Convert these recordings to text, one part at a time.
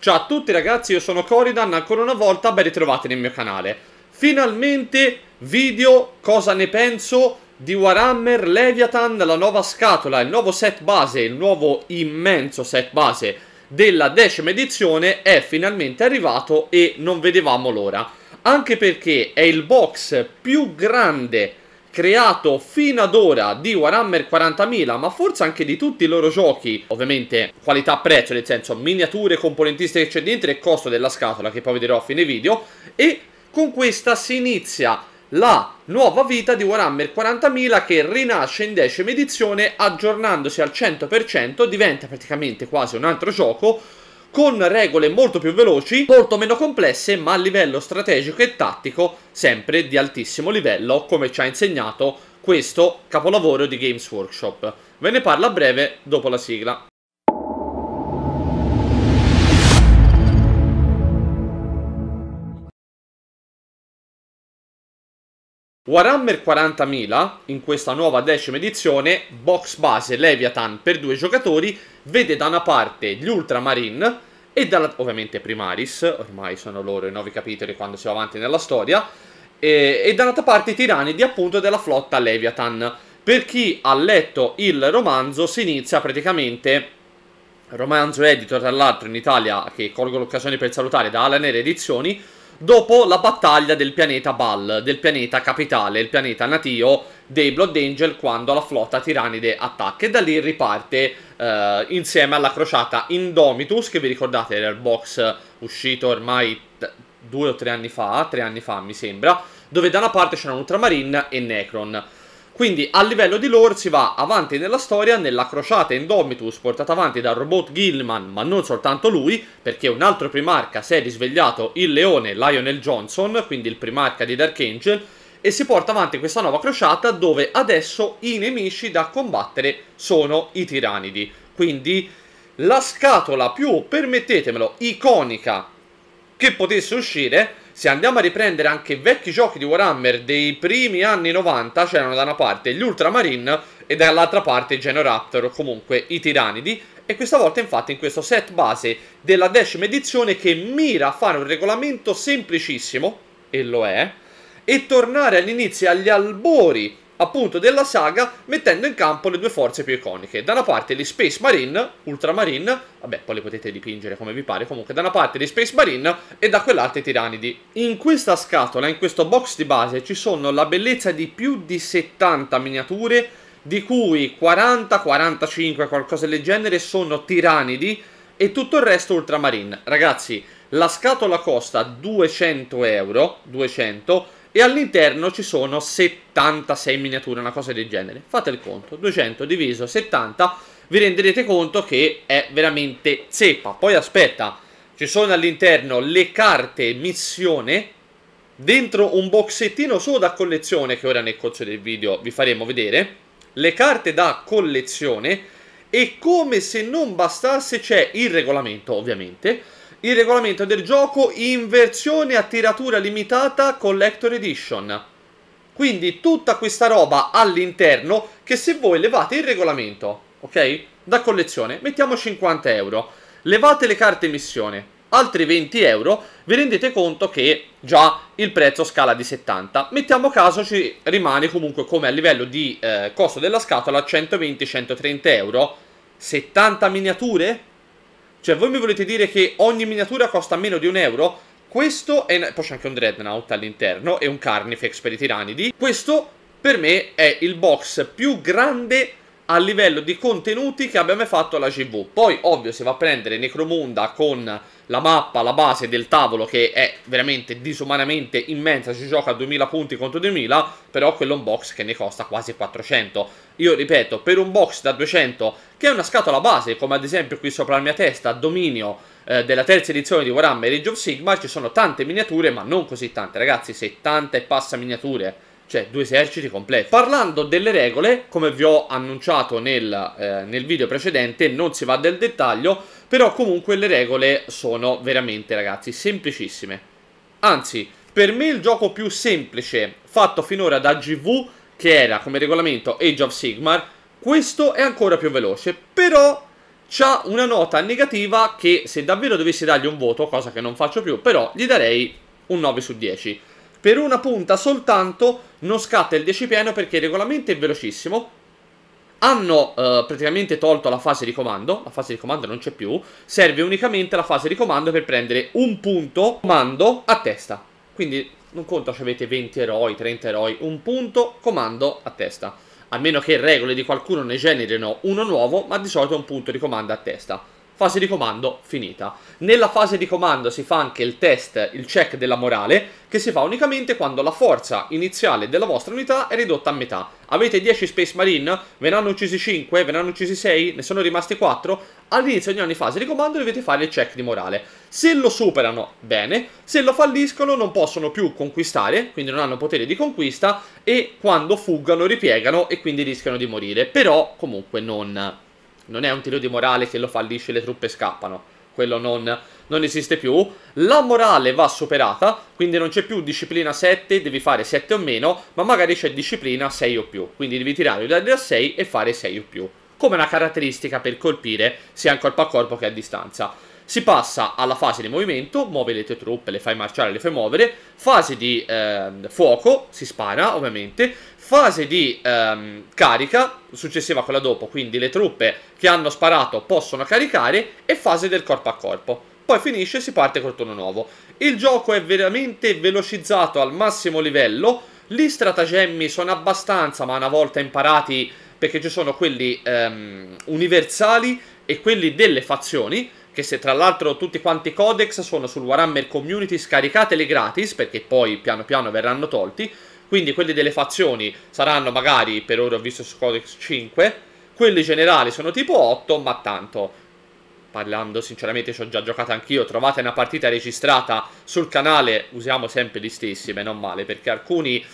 Ciao a tutti ragazzi, io sono Coridan, ancora una volta ben ritrovati nel mio canale. Finalmente video cosa ne penso di Warhammer Leviathan, la nuova scatola, il nuovo set base, il nuovo immenso set base della decima edizione è finalmente arrivato e non vedevamo l'ora. Anche perché è il box più grande creato fino ad ora di Warhammer 40.000, ma forse anche di tutti i loro giochi, ovviamente qualità-prezzo, nel senso miniature, componentiste che c'è dentro e costo della scatola, che poi vedrò a fine video, e con questa si inizia la nuova vita di Warhammer 40.000 che rinasce in decima edizione aggiornandosi al 100%, diventa praticamente quasi un altro gioco, con regole molto più veloci, molto meno complesse, ma a livello strategico e tattico sempre di altissimo livello, come ci ha insegnato questo capolavoro di Games Workshop. Ve ne parlo a breve dopo la sigla. Warhammer 40.000, in questa nuova decima edizione, box base Leviathan per due giocatori, vede da una parte gli Ultramarine, e dalla, ovviamente Primaris, ormai sono loro i nuovi capitoli quando si va avanti nella storia, e, e dall'altra parte i tiranidi appunto della flotta Leviathan. Per chi ha letto il romanzo si inizia praticamente, romanzo edito tra l'altro in Italia, che colgo l'occasione per salutare da Alan Nere Edizioni, dopo la battaglia del pianeta Bal, del pianeta capitale, il pianeta natio dei Blood Angel quando la flotta tiranide attacca e da lì riparte eh, insieme alla crociata Indomitus, che vi ricordate era il box uscito ormai due o tre anni fa, tre anni fa mi sembra, dove da una parte c'erano Ultramarine e Necron. Quindi a livello di lore si va avanti nella storia nella crociata Indomitus portata avanti dal robot Gilman, ma non soltanto lui, perché un altro primarca si è risvegliato, il leone Lionel Johnson, quindi il primarca di Dark Angel, e si porta avanti questa nuova crociata dove adesso i nemici da combattere sono i tiranidi. Quindi la scatola più, permettetemelo, iconica che potesse uscire se andiamo a riprendere anche i vecchi giochi di Warhammer dei primi anni 90, c'erano da una parte gli Ultramarine e dall'altra parte i Genoraptor, o comunque i Tiranidi, e questa volta infatti in questo set base della decima edizione che mira a fare un regolamento semplicissimo, e lo è, e tornare all'inizio, agli albori appunto della saga, mettendo in campo le due forze più iconiche. Da una parte gli Space Marine, Ultramarine, vabbè poi li potete dipingere come vi pare, comunque da una parte gli Space Marine e da quell'altra i Tiranidi. In questa scatola, in questo box di base, ci sono la bellezza di più di 70 miniature, di cui 40, 45, qualcosa del genere, sono Tiranidi e tutto il resto Ultramarine. Ragazzi, la scatola costa 200 euro, 200 euro, e all'interno ci sono 76 miniature, una cosa del genere. Fate il conto, 200 diviso 70, vi renderete conto che è veramente zeppa. Poi aspetta, ci sono all'interno le carte missione, dentro un boxettino solo da collezione che ora nel corso del video vi faremo vedere, le carte da collezione e come se non bastasse c'è il regolamento ovviamente, il regolamento del gioco in versione a tiratura limitata Collector Edition. Quindi tutta questa roba all'interno che se voi levate il regolamento, ok? Da collezione, mettiamo 50 euro, levate le carte missione, altri 20 euro, vi rendete conto che già il prezzo scala di 70. Mettiamo caso ci rimane comunque come a livello di eh, costo della scatola 120-130 euro, 70 miniature? Cioè, voi mi volete dire che ogni miniatura costa meno di un euro? Questo è... Poi c'è anche un Dreadnought all'interno e un Carnifex per i tiranidi. Questo, per me, è il box più grande a livello di contenuti che abbia mai fatto alla GV. Poi, ovvio, si va a prendere Necromunda con la mappa, la base del tavolo che è veramente disumanamente immensa, si gioca a 2000 punti contro 2000, però quello è un box che ne costa quasi 400. Io ripeto, per un box da 200, che è una scatola base, come ad esempio qui sopra la mia testa, dominio eh, della terza edizione di Warhammer Age of Sigma, ci sono tante miniature, ma non così tante, ragazzi, 70 e passa miniature cioè due eserciti completi. Parlando delle regole, come vi ho annunciato nel, eh, nel video precedente, non si va del dettaglio, però comunque le regole sono veramente, ragazzi, semplicissime. Anzi, per me il gioco più semplice fatto finora da GV, che era come regolamento Age of Sigmar, questo è ancora più veloce, però c'ha una nota negativa che se davvero dovessi dargli un voto, cosa che non faccio più, però gli darei un 9 su 10. Per una punta soltanto non scatta il 10 pieno perché il regolamento è velocissimo, hanno eh, praticamente tolto la fase di comando, la fase di comando non c'è più, serve unicamente la fase di comando per prendere un punto comando a testa. Quindi non conta se avete 20 eroi, 30 eroi, un punto comando a testa. A meno che regole di qualcuno ne generino uno nuovo, ma di solito un punto di comando a testa fase di comando finita. Nella fase di comando si fa anche il test, il check della morale, che si fa unicamente quando la forza iniziale della vostra unità è ridotta a metà. Avete 10 Space Marine, ve ne hanno uccisi 5, ve ne hanno uccisi 6, ne sono rimasti 4. All'inizio di ogni fase di comando dovete fare il check di morale. Se lo superano, bene. Se lo falliscono, non possono più conquistare, quindi non hanno potere di conquista. E quando fuggano, ripiegano e quindi rischiano di morire. Però, comunque, non non è un tiro di morale che lo fallisce e le truppe scappano. Quello non, non esiste più. La morale va superata, quindi non c'è più disciplina 7, devi fare 7 o meno, ma magari c'è disciplina 6 o più. Quindi devi tirare un dadi a 6 e fare 6 o più. Come una caratteristica per colpire sia in corpo a corpo che a distanza. Si passa alla fase di movimento, muove le tue truppe, le fai marciare, le fai muovere, fase di ehm, fuoco, si spara ovviamente, fase di ehm, carica, successiva a quella dopo, quindi le truppe che hanno sparato possono caricare, e fase del corpo a corpo. Poi finisce e si parte col turno nuovo. Il gioco è veramente velocizzato al massimo livello, gli stratagemmi sono abbastanza, ma una volta imparati perché ci sono quelli ehm, universali e quelli delle fazioni, che se tra l'altro tutti quanti i codex sono sul Warhammer Community scaricateli gratis, perché poi piano piano verranno tolti, quindi quelli delle fazioni saranno magari, per ora ho visto su codex 5, quelli generali sono tipo 8, ma tanto parlando sinceramente ci ho già giocato anch'io, trovate una partita registrata sul canale, usiamo sempre gli stessi, ma non male, perché alcuni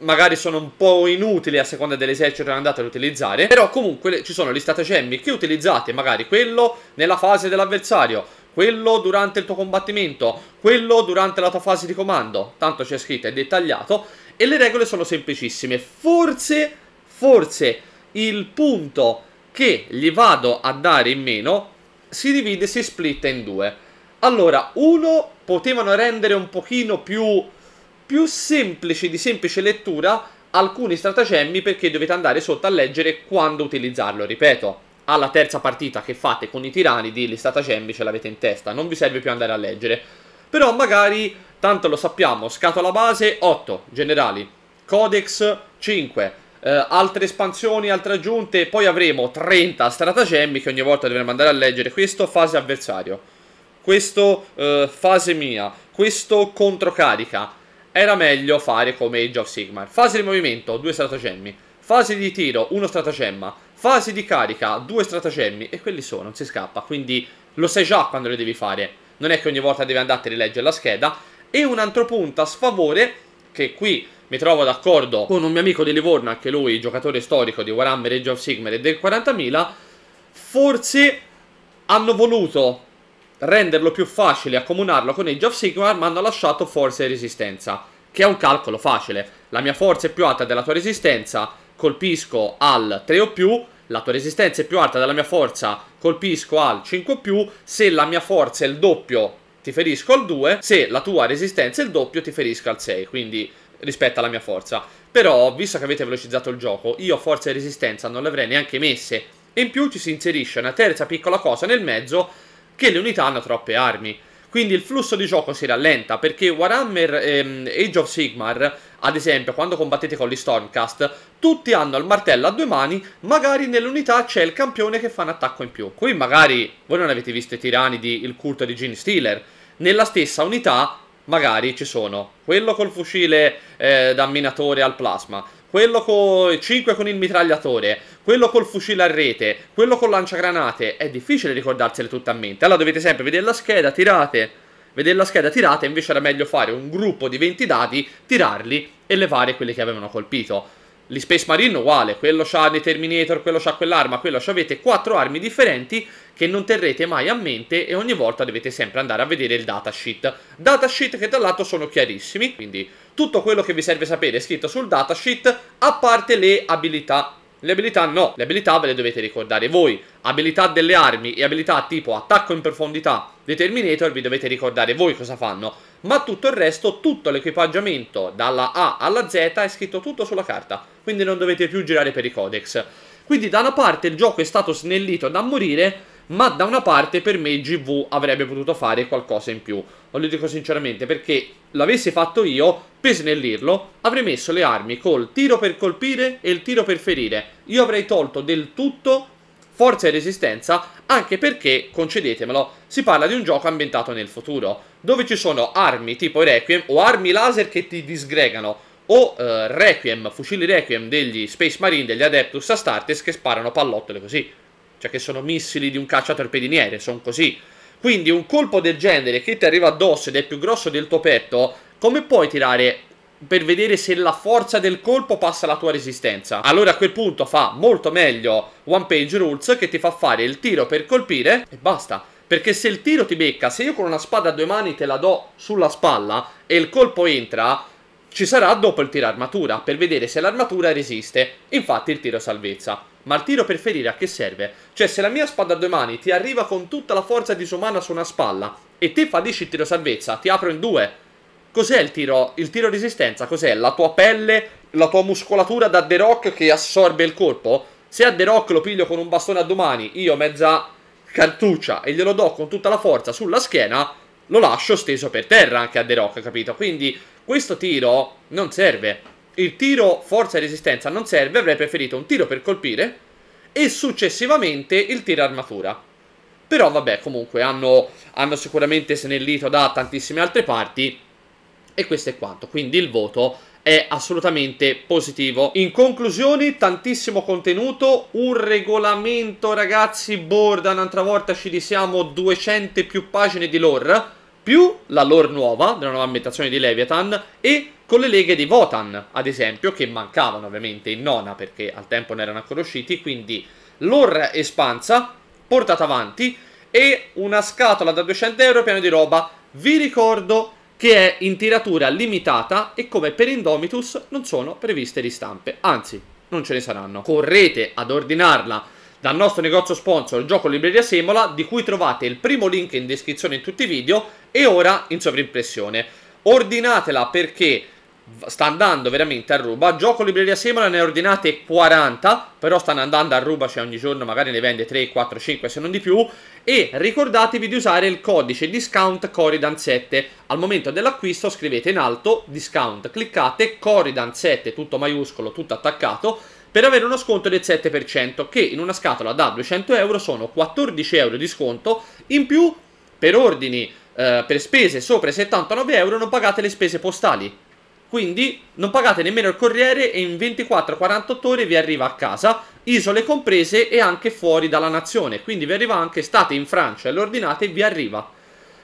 magari sono un po' inutili a seconda dell'esercito che andate ad utilizzare, però comunque ci sono gli stratagemmi che utilizzate, magari quello nella fase dell'avversario, quello durante il tuo combattimento, quello durante la tua fase di comando, tanto c'è scritto, è dettagliato, e le regole sono semplicissime. Forse, forse il punto che gli vado a dare in meno si divide, si splitta in due. Allora, uno potevano rendere un pochino più più semplice di semplice lettura alcuni stratagemmi perché dovete andare sotto a leggere quando utilizzarlo, ripeto. Alla terza partita che fate con i tiranidi, gli stratagemmi ce l'avete in testa, non vi serve più andare a leggere. Però magari, tanto lo sappiamo, scatola base 8, generali, codex 5, eh, altre espansioni, altre aggiunte, poi avremo 30 stratagemmi che ogni volta dovremo andare a leggere. Questo fase avversario, questo eh, fase mia, questo controcarica, era meglio fare come Age of Sigmar. Fase di movimento, due stratagemmi. Fase di tiro, uno stratagemma. Fase di carica, due stratagemmi. E quelli sono, non si scappa. Quindi lo sai già quando lo devi fare. Non è che ogni volta devi andare a rileggere la scheda. E un altro punto a sfavore, che qui mi trovo d'accordo con un mio amico di Livorno, anche lui giocatore storico di Warhammer Age of Sigmar e del 40.000, forse hanno voluto renderlo più facile e accomunarlo con Age of Sigmar, ma hanno lasciato forza e resistenza, che è un calcolo facile. La mia forza è più alta della tua resistenza, colpisco al 3 o più, la tua resistenza è più alta della mia forza, colpisco al 5 o più, se la mia forza è il doppio ti ferisco al 2, se la tua resistenza è il doppio ti ferisco al 6, quindi rispetto alla mia forza. Però, visto che avete velocizzato il gioco, io forza e resistenza non le avrei neanche messe. E in più ci si inserisce una terza piccola cosa nel mezzo che le unità hanno troppe armi. Quindi il flusso di gioco si rallenta perché Warhammer ehm, Age of Sigmar, ad esempio, quando combattete con gli Stormcast, tutti hanno il martello a due mani, magari nell'unità c'è il campione che fa un attacco in più. Qui magari voi non avete visto i tirani di Il culto di Gene Steeler. Nella stessa unità magari ci sono quello col fucile eh, da minatore al plasma, quello con 5 con il mitragliatore, quello col fucile a rete, quello col lanciagranate, è difficile ricordarsele tutte a mente. Allora dovete sempre vedere la scheda, tirate, vedere la scheda, tirate, invece era meglio fare un gruppo di 20 dati, tirarli e levare quelli che avevano colpito. Gli Space Marine uguale, quello c'ha dei Terminator, quello c'ha quell'arma, quello c'ha avete quattro armi differenti che non terrete mai a mente e ogni volta dovete sempre andare a vedere il datasheet. Datasheet che dall'altro sono chiarissimi, quindi tutto quello che vi serve sapere è scritto sul datasheet a parte le abilità le abilità no, le abilità ve le dovete ricordare voi. Abilità delle armi e abilità tipo attacco in profondità Determinator vi dovete ricordare voi cosa fanno. Ma tutto il resto, tutto l'equipaggiamento dalla A alla Z è scritto tutto sulla carta. Quindi non dovete più girare per i codex. Quindi da una parte il gioco è stato snellito da morire ma da una parte per me GV avrebbe potuto fare qualcosa in più. Lo dico sinceramente perché l'avessi fatto io, per snellirlo, avrei messo le armi col tiro per colpire e il tiro per ferire. Io avrei tolto del tutto forza e resistenza, anche perché, concedetemelo, si parla di un gioco ambientato nel futuro, dove ci sono armi tipo Requiem o armi laser che ti disgregano o eh, Requiem, fucili Requiem degli Space Marine, degli Adeptus Astartes che sparano pallottole così cioè che sono missili di un cacciatorpediniere, sono così. Quindi un colpo del genere che ti arriva addosso ed è più grosso del tuo petto, come puoi tirare per vedere se la forza del colpo passa la tua resistenza? Allora a quel punto fa molto meglio One Page Rules che ti fa fare il tiro per colpire e basta. Perché se il tiro ti becca, se io con una spada a due mani te la do sulla spalla e il colpo entra, ci sarà dopo il tiro armatura per vedere se l'armatura resiste. Infatti il tiro salvezza. Ma il tiro per ferire a che serve? Cioè, se la mia spada a due mani ti arriva con tutta la forza disumana su una spalla e te fallisci il tiro salvezza, ti apro in due. Cos'è il tiro? Il tiro resistenza? Cos'è? La tua pelle, la tua muscolatura da The Rock che assorbe il colpo? Se a The Rock lo piglio con un bastone a due mani, io mezza cartuccia e glielo do con tutta la forza sulla schiena, lo lascio steso per terra anche a The Rock, capito? Quindi questo tiro non serve il tiro forza e resistenza non serve, avrei preferito un tiro per colpire e successivamente il tiro armatura. Però vabbè, comunque hanno, hanno sicuramente snellito da tantissime altre parti e questo è quanto. Quindi il voto è assolutamente positivo. In conclusione, tantissimo contenuto, un regolamento ragazzi, borda, un'altra volta ci disiamo 200 più pagine di lore più la lore nuova della nuova ambientazione di Leviathan e con le leghe di Votan, ad esempio, che mancavano ovviamente in nona perché al tempo non erano ancora usciti, quindi lore espansa, portata avanti e una scatola da 200 euro piena di roba. Vi ricordo che è in tiratura limitata e come per Indomitus non sono previste ristampe, anzi non ce ne saranno. Correte ad ordinarla dal nostro negozio sponsor Gioco Libreria Semola, di cui trovate il primo link in descrizione in tutti i video e ora in sovrimpressione. Ordinatela perché sta andando veramente a ruba. Gioco Libreria Semola ne ha ordinate 40, però stanno andando a ruba, cioè ogni giorno magari ne vende 3, 4, 5 se non di più. E ricordatevi di usare il codice discount Coridan7. Al momento dell'acquisto scrivete in alto discount, cliccate Coridan7, tutto maiuscolo, tutto attaccato per avere uno sconto del 7%, che in una scatola da 200 euro sono 14 euro di sconto, in più per ordini eh, per spese sopra i 79 euro non pagate le spese postali. Quindi non pagate nemmeno il corriere e in 24-48 ore vi arriva a casa, isole comprese e anche fuori dalla nazione. Quindi vi arriva anche, state in Francia e lo ordinate, vi arriva.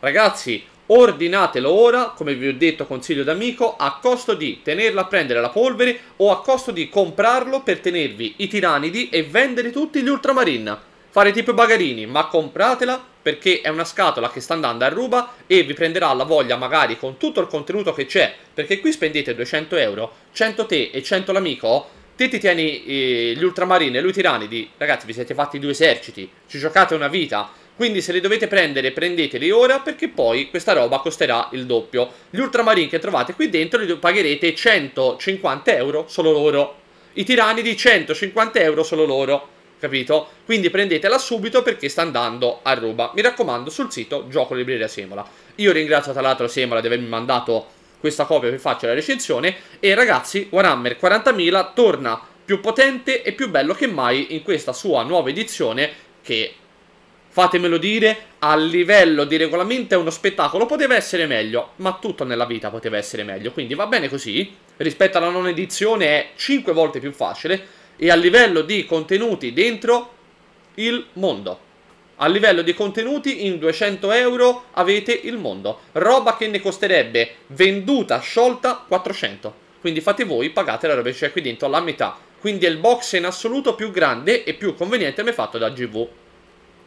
Ragazzi, ordinatelo ora, come vi ho detto consiglio d'amico, a costo di tenerlo a prendere la polvere o a costo di comprarlo per tenervi i tiranidi e vendere tutti gli ultramarine. Fare tipo bagarini, ma compratela perché è una scatola che sta andando a ruba e vi prenderà la voglia magari con tutto il contenuto che c'è, perché qui spendete 200 euro, 100 te e 100 l'amico, te ti tieni eh, gli ultramarine e lui tiranidi, ragazzi vi siete fatti due eserciti, ci giocate una vita, quindi se le dovete prendere, prendeteli ora perché poi questa roba costerà il doppio. Gli Ultramarine che trovate qui dentro li pagherete 150 euro solo loro. I tiranidi 150 euro solo loro capito? Quindi prendetela subito perché sta andando a ruba. Mi raccomando, sul sito Gioco Libreria Semola. Io ringrazio tra l'altro Semola di avermi mandato questa copia per farci la recensione. E ragazzi, Warhammer 40.000 torna più potente e più bello che mai in questa sua nuova edizione che fatemelo dire, a livello di regolamento è uno spettacolo, poteva essere meglio, ma tutto nella vita poteva essere meglio, quindi va bene così, rispetto alla non edizione è 5 volte più facile e a livello di contenuti dentro il mondo. A livello di contenuti in 200 euro avete il mondo, roba che ne costerebbe venduta, sciolta 400. Quindi fate voi, pagate la roba che c'è qui dentro la metà. Quindi è il box in assoluto più grande e più conveniente mai fatto da GV.